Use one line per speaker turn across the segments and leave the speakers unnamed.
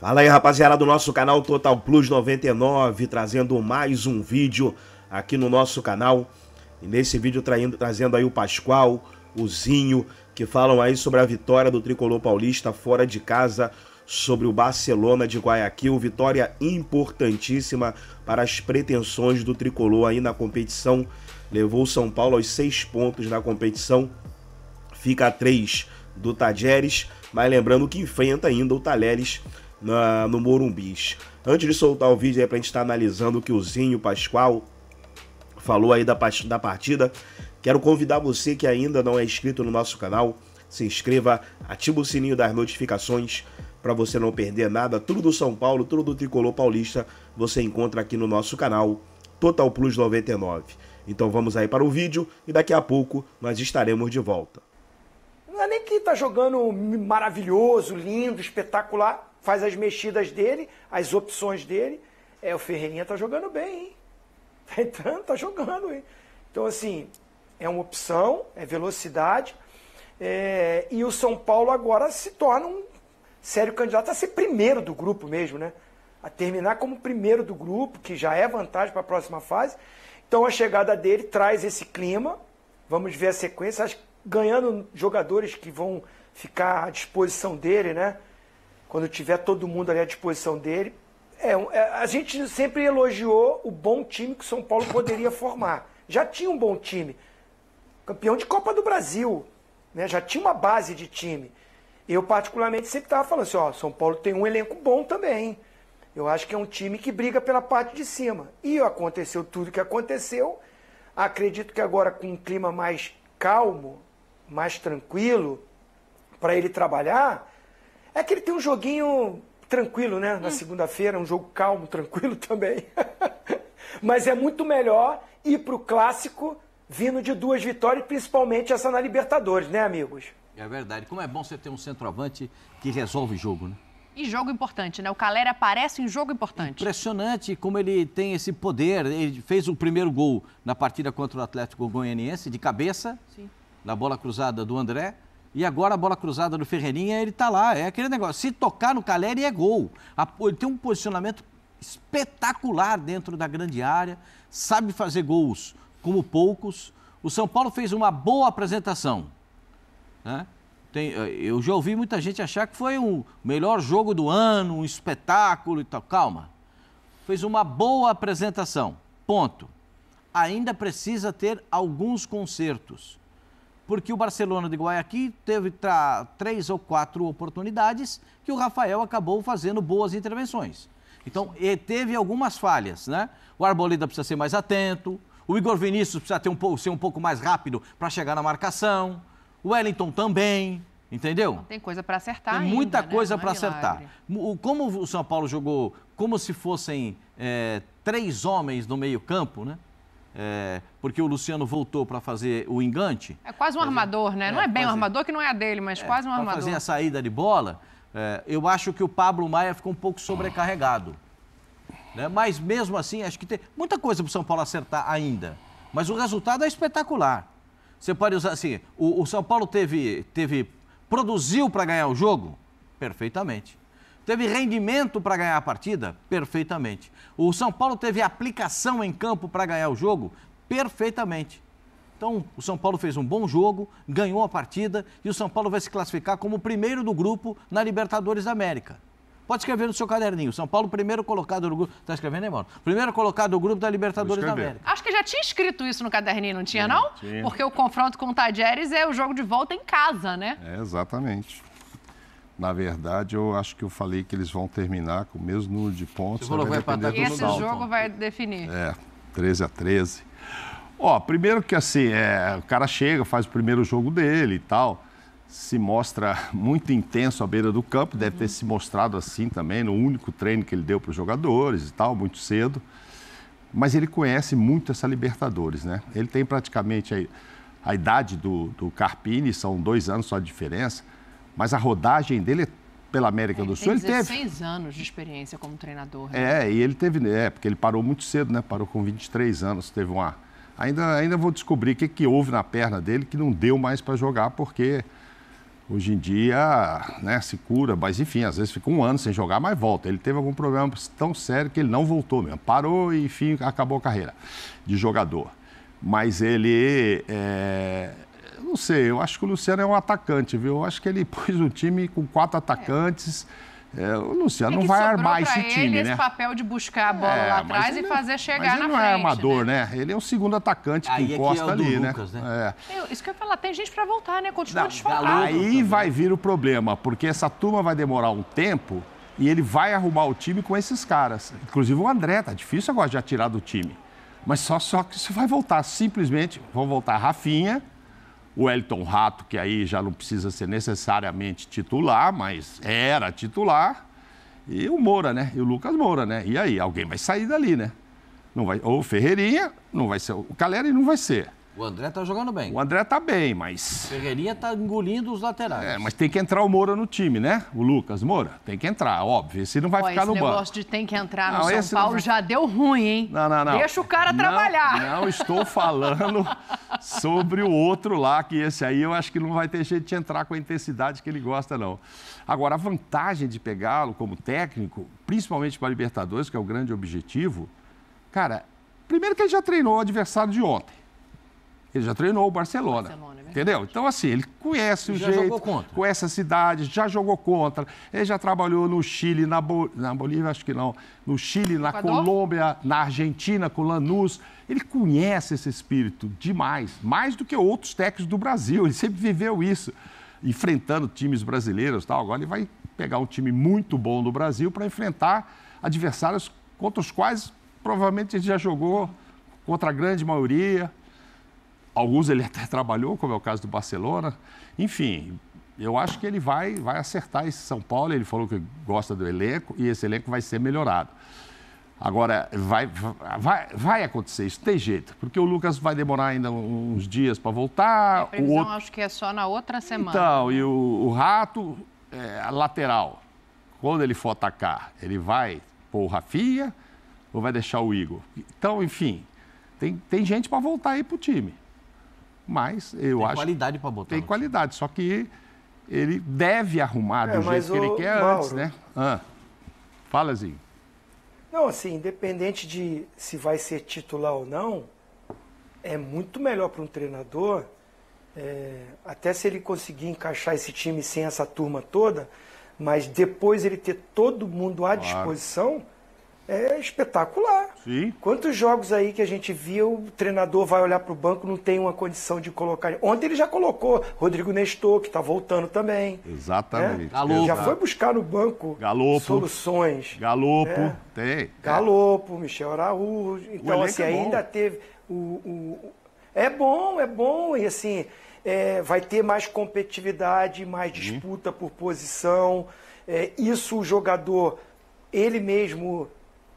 Fala aí, rapaziada do nosso canal Total Plus 99, trazendo mais um vídeo aqui no nosso canal. E nesse vídeo traindo, trazendo aí o Pascoal, o Zinho, que falam aí sobre a vitória do Tricolor Paulista fora de casa sobre o Barcelona de Guayaquil, vitória importantíssima para as pretensões do Tricolor aí na competição. Levou o São Paulo aos seis pontos na competição, fica a três do Tajeres, mas lembrando que enfrenta ainda o Talheres na, no Morumbis. Antes de soltar o vídeo aí pra gente estar tá analisando o que o Zinho Pascoal falou aí da, da partida, quero convidar você que ainda não é inscrito no nosso canal, se inscreva, ativa o sininho das notificações para você não perder nada. Tudo do São Paulo, tudo do Tricolor Paulista, você encontra aqui no nosso canal Total Plus 99. Então vamos aí para o vídeo e daqui a pouco nós estaremos de volta.
Não é nem que tá jogando maravilhoso, lindo, espetacular faz as mexidas dele, as opções dele. É, o Ferreirinha tá jogando bem, hein? Tá entrando, tá jogando, hein? Então, assim, é uma opção, é velocidade. É, e o São Paulo agora se torna um sério candidato a ser primeiro do grupo mesmo, né? A terminar como primeiro do grupo, que já é vantagem para a próxima fase. Então a chegada dele traz esse clima. Vamos ver a sequência. Acho, ganhando jogadores que vão ficar à disposição dele, né? quando tiver todo mundo ali à disposição dele. É, é a gente sempre elogiou o bom time que o São Paulo poderia formar. Já tinha um bom time. Campeão de Copa do Brasil. Né? Já tinha uma base de time. Eu, particularmente, sempre estava falando assim: ó, São Paulo tem um elenco bom também. Eu acho que é um time que briga pela parte de cima. E aconteceu tudo o que aconteceu. Acredito que agora, com um clima mais calmo, mais tranquilo, para ele trabalhar, é que ele tem um joguinho tranquilo, né? Na hum. segunda-feira, um jogo calmo, tranquilo também. Mas é muito melhor ir para o clássico vindo de duas vitórias, principalmente essa na Libertadores, né, amigos?
É verdade. Como é bom você ter um centroavante que resolve jogo, né?
E jogo importante, né? O Calera aparece em jogo importante.
Impressionante como ele tem esse poder. Ele fez o primeiro gol na partida contra o Atlético Goianiense, de cabeça, Sim. na bola cruzada do André. E agora a bola cruzada do Ferreirinha, ele está lá. É aquele negócio. Se tocar no Caleri, é gol. Ele tem um posicionamento espetacular dentro da grande área. Sabe fazer gols como poucos. O São Paulo fez uma boa apresentação. Né? Tem, eh, eu já ouvi muita gente achar que foi o melhor jogo do ano, um espetáculo e tal. Calma. Fez uma boa apresentação. Ponto. Ainda precisa ter alguns concertos porque o Barcelona de Guayaquil teve três ou quatro oportunidades que o Rafael acabou fazendo boas intervenções. Então, teve algumas falhas, né? O Arboleda precisa ser mais atento, o Igor Vinícius precisa ter um pouco, ser um pouco mais rápido para chegar na marcação, o Wellington também, entendeu? Não
tem coisa para acertar Tem ainda, muita né? coisa é para acertar.
Como o São Paulo jogou como se fossem é, três homens no meio campo, né? É, porque o Luciano voltou para fazer o engante.
É quase um armador, né? É, não é bem um armador, que não é a dele, mas é, quase um armador. fazer a
saída de bola, é, eu acho que o Pablo Maia ficou um pouco sobrecarregado. Né? Mas mesmo assim, acho que tem muita coisa para o São Paulo acertar ainda. Mas o resultado é espetacular. Você pode usar assim, o, o São Paulo teve, teve produziu para ganhar o jogo? Perfeitamente. Teve rendimento para ganhar a partida? Perfeitamente. O São Paulo teve aplicação em campo para ganhar o jogo? Perfeitamente. Então, o São Paulo fez um bom jogo, ganhou a partida e o São Paulo vai se classificar como o primeiro do grupo na Libertadores da América. Pode escrever no seu caderninho. São Paulo, primeiro colocado do grupo. Tá escrevendo, hein, Mauro? Primeiro colocado do grupo da Libertadores da América.
Acho que já tinha escrito isso no caderninho, não tinha, é, não? Tinha. Porque o confronto com o Tajeres é o jogo de volta em casa, né?
É, exatamente. Na verdade, eu acho que eu falei que eles vão terminar com o mesmo número de pontos. Você falou vai e esse Dalton. jogo
vai definir.
É, 13 a 13. Ó, primeiro que assim, é, o cara chega, faz o primeiro jogo dele e tal, se mostra muito intenso à beira do campo, deve ter uhum. se mostrado assim também no único treino que ele deu para os jogadores e tal, muito cedo. Mas ele conhece muito essa Libertadores, né? Ele tem praticamente a, a idade do, do Carpini, são dois anos só de diferença mas a rodagem dele é pela América do Sul, ele teve.
16 anos de experiência como treinador.
Né? É, e ele teve, né, é, porque ele parou muito cedo, né? Parou com 23 anos, teve uma. Ainda, ainda vou descobrir o que, que houve na perna dele que não deu mais para jogar, porque hoje em dia né, se cura, mas enfim, às vezes fica um ano sem jogar, mas volta. Ele teve algum problema tão sério que ele não voltou mesmo. Parou e, enfim, acabou a carreira de jogador. Mas ele. É não sei, eu acho que o Luciano é um atacante, viu? Eu acho que ele pôs um time com quatro atacantes. É, o Luciano é não vai armar esse time, ele né? esse
papel de buscar a bola é, lá atrás e fazer chegar na frente. Ele não é armador,
né? né? Ele é o segundo atacante aí que encosta é que ali, né? Lucas, né? É. Eu,
isso que eu ia falar, tem gente para voltar, né? Continua desfalcado.
Aí vai vir o problema, porque essa turma vai demorar um tempo e ele vai arrumar o time com esses caras. Inclusive o André, tá difícil agora de atirar do time. Mas só, só que isso vai voltar, simplesmente vão voltar Rafinha o Elton Rato, que aí já não precisa ser necessariamente titular, mas era titular. E o Moura, né? E o Lucas Moura, né? E aí, alguém vai sair dali, né? Não vai, ou o Ferreirinha, não vai ser. O Caleri não vai ser. O André tá jogando bem. O André tá bem, mas. Ferreirinha tá engolindo os laterais. É, mas tem que entrar o Moura no time, né? O Lucas Moura. Tem que entrar, óbvio. Esse não vai ficar no banco. O negócio
de tem que entrar não, no São Paulo já deu ruim, hein?
Não, não, não. Deixa o cara trabalhar. Não, estou falando sobre o outro lá, que esse aí eu acho que não vai ter jeito de entrar com a intensidade que ele gosta, não. Agora, a vantagem de pegá-lo como técnico, principalmente para a Libertadores, que é o grande objetivo, cara, primeiro que ele já treinou o adversário de ontem. Ele já treinou o Barcelona. Barcelona é entendeu? Então, assim, ele conhece o já jeito, jogou contra. conhece a cidade, já jogou contra. Ele já trabalhou no Chile, na, Bo... na Bolívia, acho que não. No Chile, na Equador? Colômbia, na Argentina, com Lanús. Ele conhece esse espírito demais, mais do que outros técnicos do Brasil. Ele sempre viveu isso, enfrentando times brasileiros tal. Agora ele vai pegar um time muito bom do Brasil para enfrentar adversários contra os quais provavelmente ele já jogou contra a grande maioria. Alguns ele até trabalhou, como é o caso do Barcelona. Enfim, eu acho que ele vai, vai acertar esse São Paulo. Ele falou que gosta do elenco e esse elenco vai ser melhorado. Agora, vai, vai, vai acontecer isso, tem jeito, porque o Lucas vai demorar ainda uns dias para voltar. A previsão o outro...
acho que é só na outra semana. Então,
né? e o, o Rato, é, a lateral, quando ele for atacar, ele vai pôr o Rafinha ou vai deixar o Igor? Então, enfim, tem, tem gente para voltar aí para o time mas eu tem acho. Tem qualidade para botar. Tem qualidade, só que ele deve arrumar é, do jeito que ele quer Mauro, antes, né? Ah, fala, Zinho.
Não, assim, independente de se vai ser titular ou não, é muito melhor para um treinador, é, até se ele conseguir encaixar esse time sem essa turma toda, mas depois ele ter todo mundo à claro. disposição, é espetacular. Sim. Quantos jogos aí que a gente viu, o treinador vai olhar para o banco, não tem uma condição de colocar. Ontem ele já colocou Rodrigo Nestor, que está voltando também.
Exatamente. Né? Galopo. Já foi
buscar no banco Galopo. soluções. Galopo, né? tem. É. Galopo, Michel Araújo. Então, assim, é ainda teve. O, o... É bom, é bom. E assim, é, vai ter mais competitividade, mais disputa Sim. por posição. É, isso o jogador, ele mesmo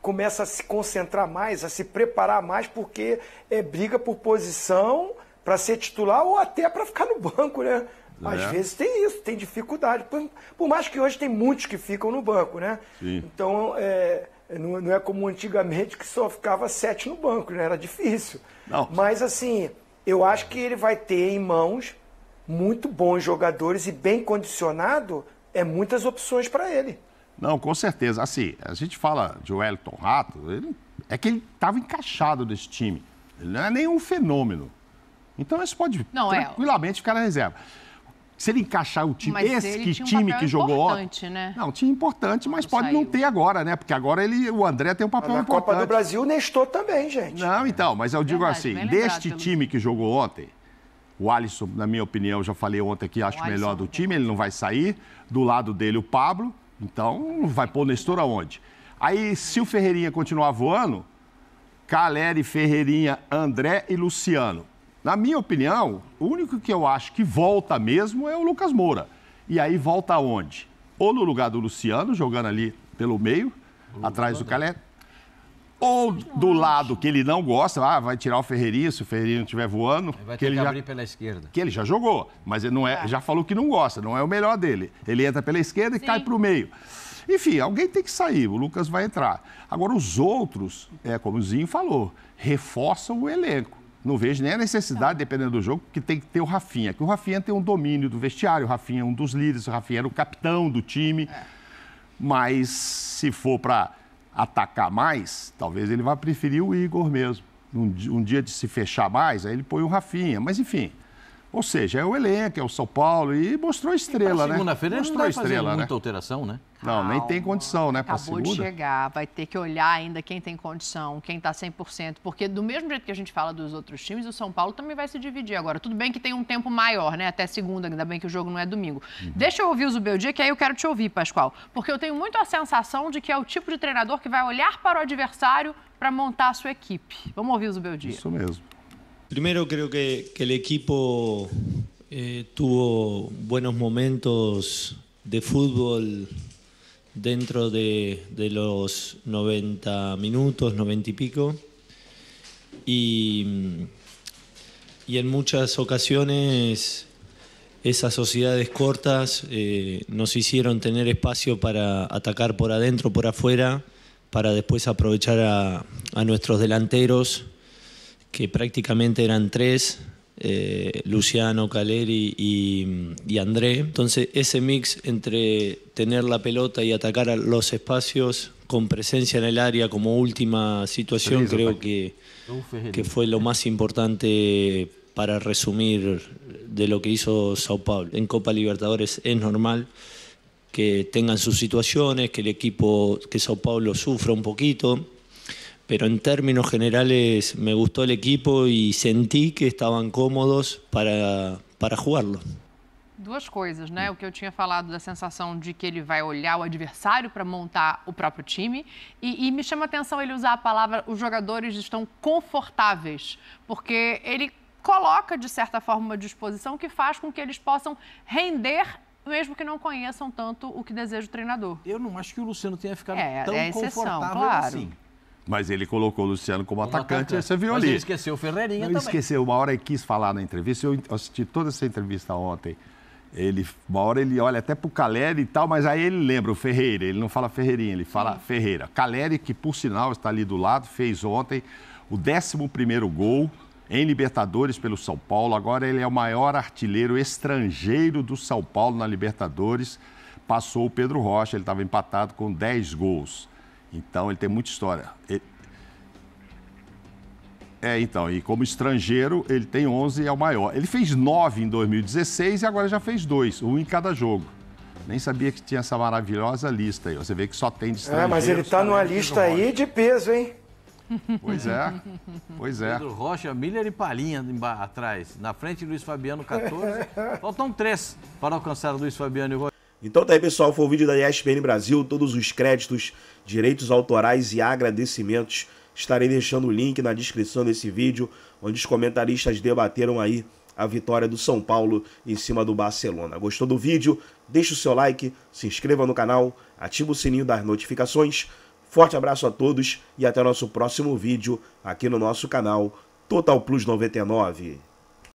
começa a se concentrar mais, a se preparar mais, porque é briga por posição para ser titular ou até para ficar no banco, né? Às é. vezes tem isso, tem dificuldade. Por, por, mais que hoje tem muitos que ficam no banco, né? Sim. Então, é, não, não, é como antigamente que só ficava sete no banco, né? Era difícil. Não. Mas, assim, eu acho que ele vai ter em mãos muito bons jogadores e bem condicionado, é muitas opções para
ele. Não, com certeza. Assim, a gente fala de Wellington Rato, ele, é que ele estava encaixado nesse time. Ele não é nenhum fenômeno. Então, isso pode não, é. tranquilamente é... ficar na reserva. Se ele encaixar o time, mas esse que time um que jogou ótimo. Né? Não, tinha importante, mas não pode saiu. não ter agora, né? Porque agora ele, o André tem um papel na importante. Na Copa do Brasil, Nestor também, gente. Não, então, mas eu digo Verdade, assim, deste time que jogou ontem, o Alisson, na minha opinião, já falei ontem que acho o melhor do time, ele não vai sair. Do lado dele, o Pablo. Então, vai pôr o Nestor aonde? Aí, se o Ferreirinha continuar voando, Caleri, Ferreirinha, André e Luciano. Na minha opinião, o único que eu acho que volta mesmo é o Lucas Moura. E aí volta aonde? Ou no lugar do Luciano, jogando ali pelo meio, o atrás do Caleri, ou do lado que ele não gosta, ah, vai tirar o Ferreirinho se o Ferreirinho estiver voando. Ele vai que ter ele que já, abrir
pela esquerda.
Que ele já jogou, mas ele não é, tá. já falou que não gosta, não é o melhor dele. Ele entra pela esquerda Sim. e cai para o meio. Enfim, alguém tem que sair, o Lucas vai entrar. Agora, os outros, é, como o Zinho falou, reforçam o elenco. Não vejo nem a necessidade, tá. dependendo do jogo, que tem que ter o Rafinha. Que o Rafinha tem um domínio do vestiário, o Rafinha é um dos líderes, o Rafinha era o capitão do time. É. Mas se for para atacar mais, talvez ele vá preferir o Igor mesmo. Um, um dia de se fechar mais, aí ele põe o Rafinha. Mas enfim, ou seja, é o elenco, é o São Paulo e mostrou estrela, e né? Segunda-feira mostrou não estrela, fazer né? muita
alteração, né?
Calma. Não, nem tem condição, né? Para segunda. Acabou de
chegar, vai ter que olhar ainda quem tem condição, quem está 100%, porque do mesmo jeito que a gente fala dos outros times, o São Paulo também vai se dividir agora. Tudo bem que tem um tempo maior, né? Até segunda, ainda bem que o jogo não é domingo. Uhum. Deixa eu ouvir o Zubeldia, que aí eu quero te ouvir, Pascoal, porque eu tenho muito a sensação de que é o tipo de treinador que vai olhar para o adversário para montar a sua equipe. Vamos ouvir o Zubeldia. Isso
mesmo. Primero creo que, el equipo eh, tuvo buenos momentos de fútbol dentro de, los 90 minutos, 90 y pico. Y, en muchas ocasiones esas sociedades cortas eh, nos hicieron tener espacio para atacar por adentro, por afuera, para después aprovechar a nuestros delanteros que prácticamente eran tres, eh, Luciano, Caleri y, André. Entonces ese mix entre tener la pelota y atacar a los espacios con presencia en el área como última situación creo que, que fue lo más importante para resumir de lo que hizo Sao Paulo. En Copa Libertadores es normal que tengan sus situaciones, que el equipo, que Sao Paulo sufra un poquito, pero en términos generales me gustó el equipo y sentí que estavam cómodos para, para jugarlo.
Duas coisas, né? O que eu tinha falado da sensação de que ele vai olhar o adversário para montar o próprio time. E, e, me chama a atenção ele usar a palavra os jogadores estão confortáveis, porque ele coloca, de certa forma, uma disposição que faz com que eles possam render mesmo que não conheçam tanto o que deseja o treinador.
Eu não acho que o Luciano tenha ficado é,
tão é exceção, confortável claro. assim.
Mas ele colocou o Luciano como, como atacante, atacante. e você viu Mas ali. Ele
esqueceu o Ferreirinha Não também. esqueceu.
Uma hora ele quis falar na entrevista, eu assisti toda essa entrevista ontem. Ele, uma hora ele olha até pro Caleri e tal, mas aí ele lembra o Ferreira. Ele não fala Ferreirinha, ele fala Sim. Ferreira. Caleri, que por sinal está ali do lado, fez ontem o 11 gol em Libertadores pelo São Paulo. Agora ele é o maior artilheiro estrangeiro do São Paulo na Libertadores. Passou o Pedro Rocha, ele estava empatado com 10 gols. Então ele tem muita história. Ele... É, então, e como estrangeiro, ele tem 11 e é o maior. Ele fez 9 em 2016 e agora já fez 2, um em cada jogo. Nem sabia que tinha essa maravilhosa lista aí. Você vê que só tem de é, estrangeiro. É, mas ele está numa lista
aí de peso, hein? Pois
é, pois é.
Pedro Rocha, Miller e Palinha atrás. Na frente, Luiz Fabiano, 14. Faltam
três para alcançar Luiz Fabiano e então tá aí, pessoal. Foi o vídeo da ESPN Brasil. Todos os créditos, direitos autorais e agradecimentos. Estarei deixando o link na descrição desse vídeo, onde os comentaristas debateram aí a vitória do São Paulo em cima do Barcelona. Gostou do vídeo? Deixe o seu like, se inscreva no canal, ative o sininho das notificações. Forte abraço a todos e até o nosso próximo vídeo aqui no nosso canal Total Plus 99.